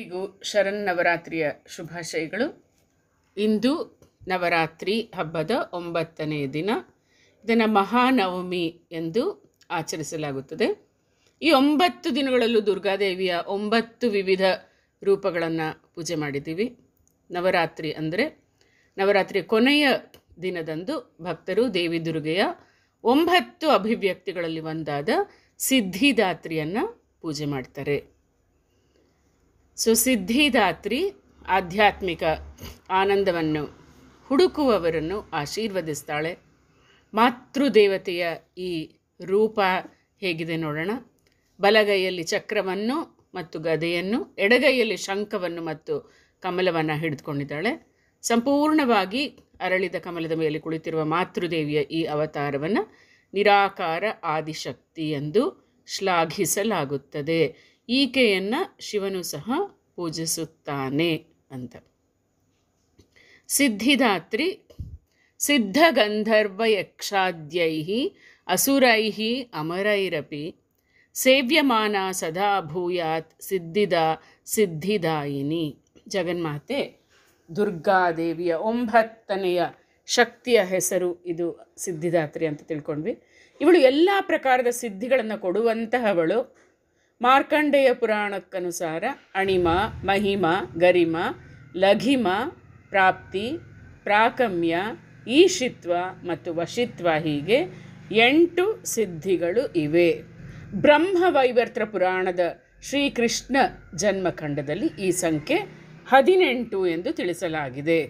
ಎಲ್ಲರಿಗೂ ನವರಾತ್ರಿಯ ಶುಭಾಶಯಗಳು ಇಂದು ನವರಾತ್ರಿ ಹಬ್ಬದ ಒಂಬತ್ತನೆಯ ದಿನ ಇದನ್ನು ಮಹಾನವಮಿ ಎಂದು ಆಚರಿಸಲಾಗುತ್ತದೆ ಈ ಒಂಬತ್ತು ದಿನಗಳಲ್ಲೂ ದುರ್ಗಾದೇವಿಯ ಒಂಬತ್ತು ವಿವಿಧ ರೂಪಗಳನ್ನು ಪೂಜೆ ಮಾಡಿದ್ದೀವಿ ನವರಾತ್ರಿ ಅಂದರೆ ನವರಾತ್ರಿ ಕೊನೆಯ ದಿನದಂದು ಭಕ್ತರು ದೇವಿ ದುರ್ಗೆಯ ಒಂಬತ್ತು ಅಭಿವ್ಯಕ್ತಿಗಳಲ್ಲಿ ಒಂದಾದ ಸಿದ್ಧಿದಾತ್ರಿಯನ್ನು ಪೂಜೆ ಮಾಡ್ತಾರೆ ಸುಸಿದ್ಧಿದಾತ್ರಿ ಆಧ್ಯಾತ್ಮಿಕ ಆನಂದವನ್ನು ಹುಡುಕುವವರನ್ನು ಆಶೀರ್ವದಿಸ್ತಾಳೆ ಮಾತೃದೇವತೆಯ ಈ ರೂಪ ಹೇಗಿದೆ ನೋಡೋಣ ಬಲಗೈಯಲ್ಲಿ ಚಕ್ರವನ್ನು ಮತ್ತು ಗದೆಯನ್ನು ಎಡಗೈಯಲ್ಲಿ ಶಂಖವನ್ನು ಮತ್ತು ಕಮಲವನ್ನು ಹಿಡಿದುಕೊಂಡಿದ್ದಾಳೆ ಸಂಪೂರ್ಣವಾಗಿ ಅರಳಿದ ಕಮಲದ ಮೇಲೆ ಕುಳಿತಿರುವ ಮಾತೃದೇವಿಯ ಈ ಅವತಾರವನ್ನು ನಿರಾಕಾರ ಆದಿಶಕ್ತಿ ಎಂದು ಶ್ಲಾಘಿಸಲಾಗುತ್ತದೆ ಈಕೆಯನ್ನು ಶಿವನು ಸಹ ಪೂಜಿಸುತ್ತಾನೆ ಅಂತ ಸಿದ್ಧಿದಾತ್ರಿ ಸಿದ್ಧಗಂಧರ್ವಯಕ್ಷಾದ್ಯೈ ಅಸುರೈ ಅಮರೈರಪಿ ಸೇವ್ಯಮಾನ ಸದಾ ಭೂಯಾತ್ ಸಿದ್ಧಿದ ಸಿದ್ಧಿದಾಯಿನಿ ಜಗನ್ಮಾತೆ ದುರ್ಗಾದೇವಿಯ ಒಂಬತ್ತನೆಯ ಶಕ್ತಿಯ ಹೆಸರು ಇದು ಸಿದ್ಧಿದಾತ್ರಿ ಅಂತ ತಿಳ್ಕೊಂಡ್ವಿ ಇವಳು ಎಲ್ಲ ಪ್ರಕಾರದ ಸಿದ್ಧಿಗಳನ್ನು ಕೊಡುವಂತಹವಳು ಮಾರ್ಕಂಡೇಯ ಪುರಾಣಕ್ಕನುಸಾರ ಅಣಿಮ ಮಹಿಮ ಗರಿಮ ಲಘಿಮ ಪ್ರಾಪ್ತಿ ಪ್ರಾಕಮ್ಯ ಈಶಿತ್ವ ಮತ್ತು ವಶಿತ್ವ ಹೀಗೆ ಎಂಟು ಸಿದ್ಧಿಗಳು ಇವೆ ವೈವರ್ತ್ರ ಪುರಾಣದ ಶ್ರೀಕೃಷ್ಣ ಜನ್ಮಖಂಡದಲ್ಲಿ ಈ ಸಂಖ್ಯೆ ಹದಿನೆಂಟು ಎಂದು ತಿಳಿಸಲಾಗಿದೆ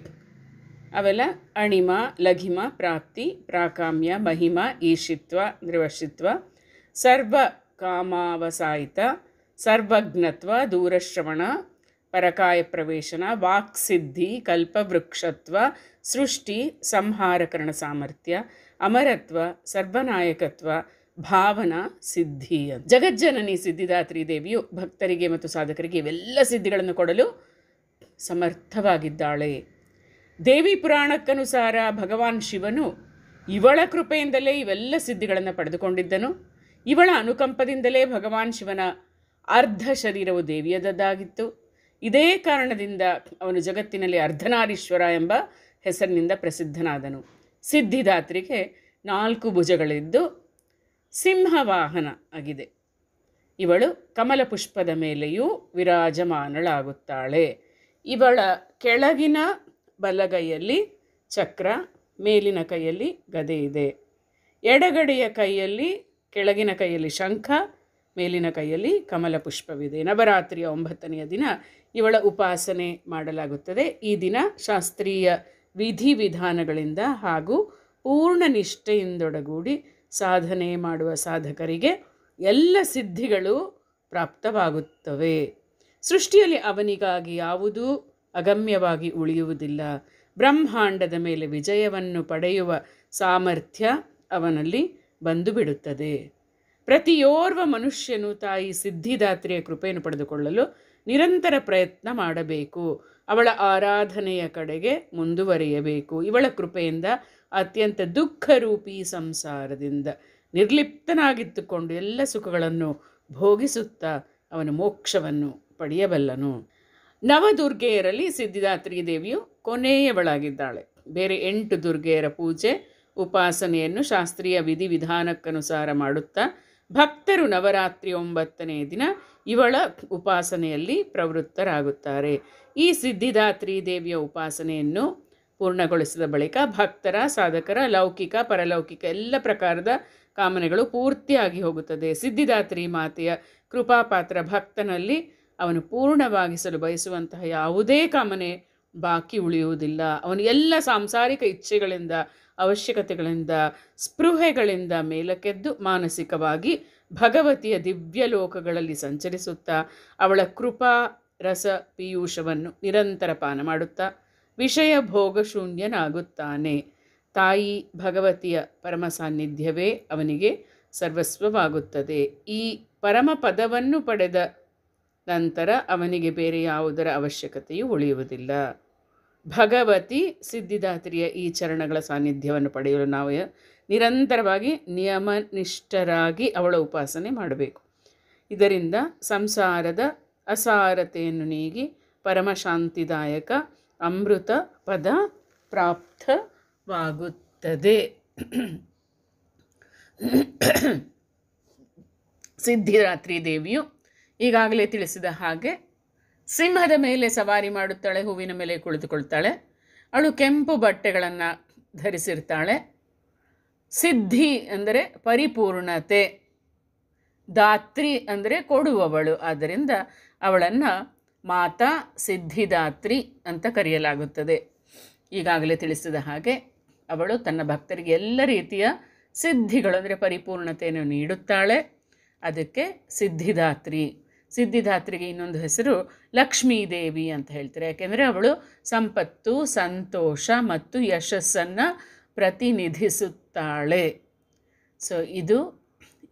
ಅವೆಲ್ಲ ಅಣಿಮ ಲಘಿಮ ಪ್ರಾಪ್ತಿ ಪ್ರಾಕಾಮ್ಯ ಮಹಿಮ ಈಶಿತ್ವ ಅಂದರೆ ಸರ್ವ ಕಾಮಾವಸಾಯಿತ ಸರ್ವಜ್ಞತ್ವ ದೂರಶ್ರವಣ ಪರಕಾಯ ಪ್ರವೇಶನ ವಾಕ್ಸಿದ್ಧಿ ಕಲ್ಪವೃಕ್ಷತ್ವ ಸೃಷ್ಟಿ ಸಂಹಾರಕರಣ ಸಾಮರ್ಥ್ಯ ಅಮರತ್ವ ಸರ್ವನಾಯಕತ್ವ ಭಾವನಾ ಸಿದ್ಧಿ ಜಗಜ್ಜನನಿ ಸಿದ್ಧಿದಾತ್ರಿ ದೇವಿಯು ಭಕ್ತರಿಗೆ ಮತ್ತು ಸಾಧಕರಿಗೆ ಇವೆಲ್ಲ ಸಿದ್ಧಿಗಳನ್ನು ಕೊಡಲು ಸಮರ್ಥವಾಗಿದ್ದಾಳೆ ದೇವಿ ಪುರಾಣಕ್ಕನುಸಾರ ಭಗವಾನ್ ಶಿವನು ಇವಳ ಕೃಪೆಯಿಂದಲೇ ಇವೆಲ್ಲ ಸಿದ್ಧಿಗಳನ್ನು ಪಡೆದುಕೊಂಡಿದ್ದನು ಇವಳ ಅನುಕಂಪದಿಂದಲೇ ಭಗವಾನ್ ಶಿವನ ಅರ್ಧ ಶರೀರವು ದೇವಿಯದ್ದಾಗಿತ್ತು ಇದೇ ಕಾರಣದಿಂದ ಅವನು ಜಗತ್ತಿನಲ್ಲಿ ಅರ್ಧನಾರೀಶ್ವರ ಎಂಬ ಹೆಸರಿನಿಂದ ಪ್ರಸಿದ್ಧನಾದನು ಸಿದ್ಧಿದಾತ್ರಿಗೆ ನಾಲ್ಕು ಭುಜಗಳಿದ್ದು ಸಿಂಹವಾಹನ ಆಗಿದೆ ಇವಳು ಕಮಲ ಪುಷ್ಪದ ಮೇಲೆಯೂ ವಿರಾಜಮಾನಳಾಗುತ್ತಾಳೆ ಇವಳ ಕೆಳಗಿನ ಬಲಗೈಯಲ್ಲಿ ಚಕ್ರ ಮೇಲಿನ ಕೈಯಲ್ಲಿ ಗದೆ ಇದೆ ಎಡಗಡೆಯ ಕೈಯಲ್ಲಿ ಕೆಳಗಿನ ಕೈಯಲ್ಲಿ ಶಂಖ ಮೇಲಿನ ಕೈಯಲ್ಲಿ ಕಮಲ ಪುಷ್ಪವಿದೆ ನವರಾತ್ರಿಯ ಒಂಬತ್ತನೆಯ ದಿನ ಇವಳ ಉಪಾಸನೆ ಮಾಡಲಾಗುತ್ತದೆ ಈ ದಿನ ಶಾಸ್ತ್ರೀಯ ವಿಧಿವಿಧಾನಗಳಿಂದ ಹಾಗೂ ಪೂರ್ಣ ನಿಷ್ಠೆಯಿಂದೊಡಗೂಡಿ ಸಾಧನೆ ಮಾಡುವ ಸಾಧಕರಿಗೆ ಎಲ್ಲ ಸಿದ್ಧಿಗಳು ಪ್ರಾಪ್ತವಾಗುತ್ತವೆ ಸೃಷ್ಟಿಯಲ್ಲಿ ಅವನಿಗಾಗಿ ಯಾವುದೂ ಅಗಮ್ಯವಾಗಿ ಉಳಿಯುವುದಿಲ್ಲ ಬ್ರಹ್ಮಾಂಡದ ಮೇಲೆ ವಿಜಯವನ್ನು ಪಡೆಯುವ ಸಾಮರ್ಥ್ಯ ಅವನಲ್ಲಿ ಬಂದು ಬಿಡುತ್ತದೆ ಪ್ರತಿಯೋರ್ವ ಮನುಷ್ಯನು ತಾಯಿ ಸಿದ್ಧಿದಾತ್ರಿಯ ಕೃಪೆಯನ್ನು ಪಡೆದುಕೊಳ್ಳಲು ನಿರಂತರ ಪ್ರಯತ್ನ ಮಾಡಬೇಕು ಅವಳ ಆರಾಧನೆಯ ಕಡೆಗೆ ಮುಂದುವರಿಯಬೇಕು ಇವಳ ಕೃಪೆಯಿಂದ ಅತ್ಯಂತ ದುಃಖರೂಪಿ ಸಂಸಾರದಿಂದ ನಿರ್ಲಿಪ್ತನಾಗಿತ್ತುಕೊಂಡು ಎಲ್ಲ ಸುಖಗಳನ್ನು ಭೋಗಿಸುತ್ತಾ ಅವನು ಮೋಕ್ಷವನ್ನು ಪಡೆಯಬಲ್ಲನು ನವದುರ್ಗೆಯರಲ್ಲಿ ಸಿದ್ಧಿದಾತ್ರಿ ದೇವಿಯು ಕೊನೆಯವಳಾಗಿದ್ದಾಳೆ ಬೇರೆ ಎಂಟು ದುರ್ಗೆಯರ ಪೂಜೆ ಉಪಾಸನೆಯನ್ನು ಶಾಸ್ತ್ರೀಯ ವಿಧಿವಿಧಾನಕ್ಕನುಸಾರ ಮಾಡುತ್ತಾ ಭಕ್ತರು ನವರಾತ್ರಿ ಒಂಬತ್ತನೇ ದಿನ ಇವಳ ಉಪಾಸನೆಯಲ್ಲಿ ಪ್ರವೃತ್ತರಾಗುತ್ತಾರೆ ಈ ಸಿದ್ಧಿದಾತ್ರಿ ದೇವಿಯ ಉಪಾಸನೆಯನ್ನು ಪೂರ್ಣಗೊಳಿಸಿದ ಬಳಿಕ ಭಕ್ತರ ಸಾಧಕರ ಲೌಕಿಕ ಪರಲೌಕಿಕ ಎಲ್ಲ ಪ್ರಕಾರದ ಕಾಮನೆಗಳು ಪೂರ್ತಿಯಾಗಿ ಹೋಗುತ್ತದೆ ಸಿದ್ಧಿದಾತ್ರಿ ಮಾತೆಯ ಕೃಪಾಪಾತ್ರ ಭಕ್ತನಲ್ಲಿ ಅವನು ಪೂರ್ಣವಾಗಿಸಲು ಬಯಸುವಂತಹ ಯಾವುದೇ ಕಾಮನೆ ಬಾಕಿ ಉಳಿಯುವುದಿಲ್ಲ ಅವನು ಎಲ್ಲ ಸಾಂಸಾರಿಕ ಇಚ್ಛೆಗಳಿಂದ ಅವಶ್ಯಕತೆಗಳಿಂದ ಸ್ಪೃಹೆಗಳಿಂದ ಮೇಲಕ್ಕೆದ್ದು ಮಾನಸಿಕವಾಗಿ ಭಗವತಿಯ ದಿವ್ಯ ಲೋಕಗಳಲ್ಲಿ ಸಂಚರಿಸುತ್ತಾ ಅವಳ ಕೃಪಾ ರಸ ಪೀಯೂಷವನ್ನು ನಿರಂತರ ಪಾನ ಮಾಡುತ್ತಾ ವಿಷಯ ಭೋಗಶೂನ್ಯನಾಗುತ್ತಾನೆ ತಾಯಿ ಭಗವತಿಯ ಪರಮ ಸಾನ್ನಿಧ್ಯವೇ ಅವನಿಗೆ ಸರ್ವಸ್ವವಾಗುತ್ತದೆ ಈ ಪರಮ ಪದವನ್ನು ಪಡೆದ ನಂತರ ಅವನಿಗೆ ಬೇರೆ ಯಾವುದರ ಅವಶ್ಯಕತೆಯೂ ಉಳಿಯುವುದಿಲ್ಲ ಭಗವತಿ ಸಿದ್ಧಿದಾತ್ರಿಯ ಈ ಚರಣಗಳ ಸಾನ್ನಿಧ್ಯವನ್ನು ಪಡೆಯಲು ನಾವು ನಿರಂತರವಾಗಿ ನಿಯಮನಿಷ್ಠರಾಗಿ ಅವಳ ಉಪಾಸನೆ ಮಾಡಬೇಕು ಇದರಿಂದ ಸಂಸಾರದ ಅಸಾರತೆಯನ್ನು ನೀಗಿ ಪರಮಶಾಂತಿದಾಯಕ ಅಮೃತ ಪದ ಪ್ರಾಪ್ತವಾಗುತ್ತದೆ ಸಿದ್ಧಿರಾತ್ರಿ ದೇವಿಯು ಈಗಾಗಲೇ ತಿಳಿಸಿದ ಹಾಗೆ ಸಿಂಹದ ಮೇಲೆ ಸವಾರಿ ಮಾಡುತ್ತಾಳೆ ಹೂವಿನ ಮೇಲೆ ಕುಳಿತುಕೊಳ್ತಾಳೆ ಅವಳು ಕೆಂಪು ಬಟ್ಟೆಗಳನ್ನು ಧರಿಸಿರ್ತಾಳೆ ಸಿದ್ಧಿ ಅಂದರೆ ಪರಿಪೂರ್ಣತೆ ದಾತ್ರಿ ಅಂದರೆ ಕೊಡುವವಳು ಆದ್ದರಿಂದ ಅವಳನ್ನು ಮಾತಾ ಸಿದ್ಧಿದಾತ್ರಿ ಅಂತ ಕರೆಯಲಾಗುತ್ತದೆ ಈಗಾಗಲೇ ತಿಳಿಸಿದ ಹಾಗೆ ಅವಳು ತನ್ನ ಭಕ್ತರಿಗೆ ಎಲ್ಲ ರೀತಿಯ ಸಿದ್ಧಿಗಳು ಅಂದರೆ ಪರಿಪೂರ್ಣತೆಯನ್ನು ನೀಡುತ್ತಾಳೆ ಅದಕ್ಕೆ ಸಿದ್ಧಿದಾತ್ರಿ ಸಿದ್ಧಿದಾತ್ರಿಗೆ ಇನ್ನೊಂದು ಹೆಸರು ಲಕ್ಷ್ಮೀ ದೇವಿ ಅಂತ ಹೇಳ್ತಾರೆ ಯಾಕೆಂದರೆ ಅವಳು ಸಂಪತ್ತು ಸಂತೋಷ ಮತ್ತು ಯಶಸ್ಸನ್ನು ಪ್ರತಿನಿಧಿಸುತ್ತಾಳೆ ಸೊ ಇದು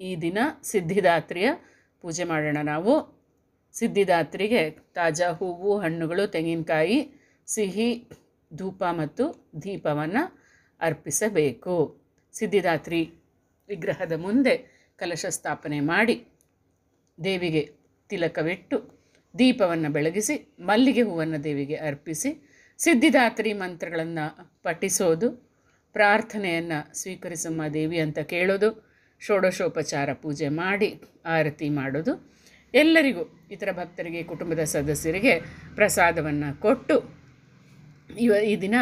ಈ ದಿನ ಸಿದ್ಧಿದಾತ್ರಿಯ ಪೂಜೆ ಮಾಡೋಣ ನಾವು ಸಿದ್ಧಿದಾತ್ರಿಗೆ ತಾಜಾ ಹೂವು ಹಣ್ಣುಗಳು ತೆಂಗಿನಕಾಯಿ ಸಿಹಿ ಧೂಪ ಮತ್ತು ದೀಪವನ್ನು ಅರ್ಪಿಸಬೇಕು ಸಿದ್ಧಿದಾತ್ರಿ ವಿಗ್ರಹದ ಮುಂದೆ ಕಲಶ ಸ್ಥಾಪನೆ ಮಾಡಿ ದೇವಿಗೆ ತಿಲಕವಿಟ್ಟು ದೀಪವನ್ನು ಬೆಳಗಿಸಿ ಮಲ್ಲಿಗೆ ಹೂವನ್ನು ದೇವಿಗೆ ಅರ್ಪಿಸಿ ಸಿದ್ಧಿದಾತ್ರಿ ಮಂತ್ರಗಳನ್ನು ಪಠಿಸೋದು ಪ್ರಾರ್ಥನೆಯನ್ನು ಸ್ವೀಕರಿಸಮ್ಮ ದೇವಿ ಅಂತ ಕೇಳೋದು ಷೋಡಶೋಪಚಾರ ಪೂಜೆ ಮಾಡಿ ಆರತಿ ಮಾಡೋದು ಎಲ್ಲರಿಗೂ ಇತರ ಭಕ್ತರಿಗೆ ಕುಟುಂಬದ ಸದಸ್ಯರಿಗೆ ಪ್ರಸಾದವನ್ನು ಕೊಟ್ಟು ಇವ ಈ ದಿನ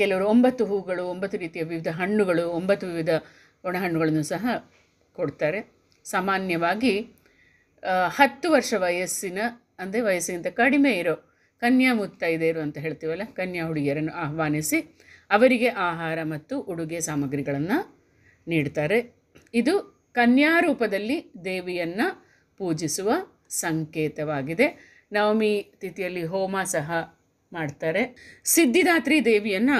ಕೆಲವರು ಒಂಬತ್ತು ಹೂಗಳು ಒಂಬತ್ತು ರೀತಿಯ ವಿವಿಧ ಹಣ್ಣುಗಳು ಒಂಬತ್ತು ವಿವಿಧ ಒಣಹಣ್ಣುಗಳನ್ನು ಸಹ ಕೊಡ್ತಾರೆ ಸಾಮಾನ್ಯವಾಗಿ ಹತ್ತು ವರ್ಷ ವಯಸ್ಸಿನ ಅಂದರೆ ವಯಸ್ಸಿಗಿಂತ ಕಡಿಮೆ ಇರೋ ಕನ್ಯಾ ಮುತ್ತೈದೆಯರು ಅಂತ ಹೇಳ್ತೀವಲ್ಲ ಕನ್ಯಾ ಹುಡುಗಿಯರನ್ನು ಆಹ್ವಾನಿಸಿ ಅವರಿಗೆ ಆಹಾರ ಮತ್ತು ಉಡುಗೆ ಸಾಮಗ್ರಿಗಳನ್ನು ನೀಡ್ತಾರೆ ಇದು ಕನ್ಯಾ ರೂಪದಲ್ಲಿ ದೇವಿಯನ್ನು ಪೂಜಿಸುವ ಸಂಕೇತವಾಗಿದೆ ನವಮಿ ತಿಥಿಯಲ್ಲಿ ಹೋಮ ಸಹ ಮಾಡ್ತಾರೆ ಸಿದ್ಧಿದಾತ್ರಿ ದೇವಿಯನ್ನು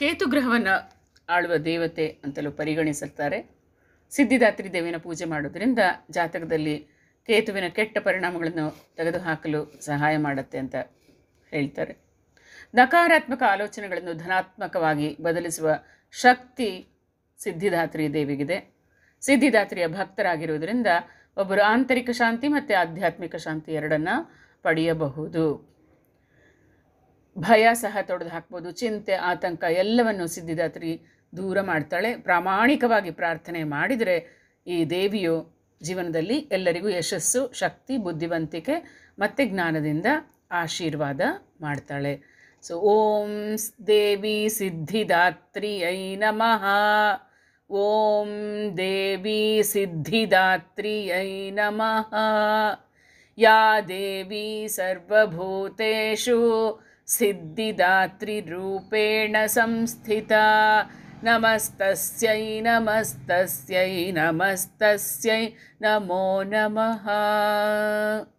ಕೇತುಗ್ರಹವನ್ನು ಆಳುವ ದೇವತೆ ಅಂತಲೂ ಪರಿಗಣಿಸುತ್ತಾರೆ ಸಿದ್ಧಿದಾತ್ರಿ ದೇವಿನ ಪೂಜೆ ಮಾಡೋದ್ರಿಂದ ಜಾತಕದಲ್ಲಿ ಕೇತುವಿನ ಕೆಟ್ಟ ಪರಿಣಾಮಗಳನ್ನು ತೆಗೆದುಹಾಕಲು ಸಹಾಯ ಮಾಡುತ್ತೆ ಅಂತ ಹೇಳ್ತಾರೆ ನಕಾರಾತ್ಮಕ ಆಲೋಚನೆಗಳನ್ನು ಧನಾತ್ಮಕವಾಗಿ ಬದಲಿಸುವ ಶಕ್ತಿ ಸಿದ್ಧಿದಾತ್ರಿ ದೇವಿಗಿದೆ ಸಿದ್ಧಿದಾತ್ರಿಯ ಭಕ್ತರಾಗಿರುವುದರಿಂದ ಒಬ್ಬರು ಆಂತರಿಕ ಶಾಂತಿ ಮತ್ತು ಆಧ್ಯಾತ್ಮಿಕ ಶಾಂತಿ ಎರಡನ್ನ ಪಡೆಯಬಹುದು ಭಯ ಸಹ ತೊಡೆದು ಹಾಕ್ಬೋದು ಚಿಂತೆ ಆತಂಕ ಎಲ್ಲವನ್ನು ಸಿದ್ಧಿದಾತ್ರಿ ದೂರ ಮಾಡ್ತಾಳೆ ಪ್ರಾಮಾಣಿಕವಾಗಿ ಪ್ರಾರ್ಥನೆ ಮಾಡಿದರೆ ಈ ದೇವಿಯು ಜೀವನದಲ್ಲಿ ಎಲ್ಲರಿಗೂ ಯಶಸ್ಸು ಶಕ್ತಿ ಬುದ್ಧಿವಂತಿಕೆ ಮತ್ತು ಜ್ಞಾನದಿಂದ ಆಶೀರ್ವಾದ ಮಾಡ್ತಾಳೆ ಸೊ ಓಂ ದೇವಿ ಸಿದ್ಧಿದಾತ್ರಿ ಐ ನಮಃ ಓಂ ದೇವಿ ಸಿದ್ಧಿದಾತ್ರಿ ಐ ನಮಃ ಯಾ ದೇವಿ ಸಿದ್ಧಿದಾತ್ರಿ ರೂಪೇಣ ಸಂಸ್ಥಿತ नमस्तस्यै नमस्तस्यै नमस्तस्यै नमो नमः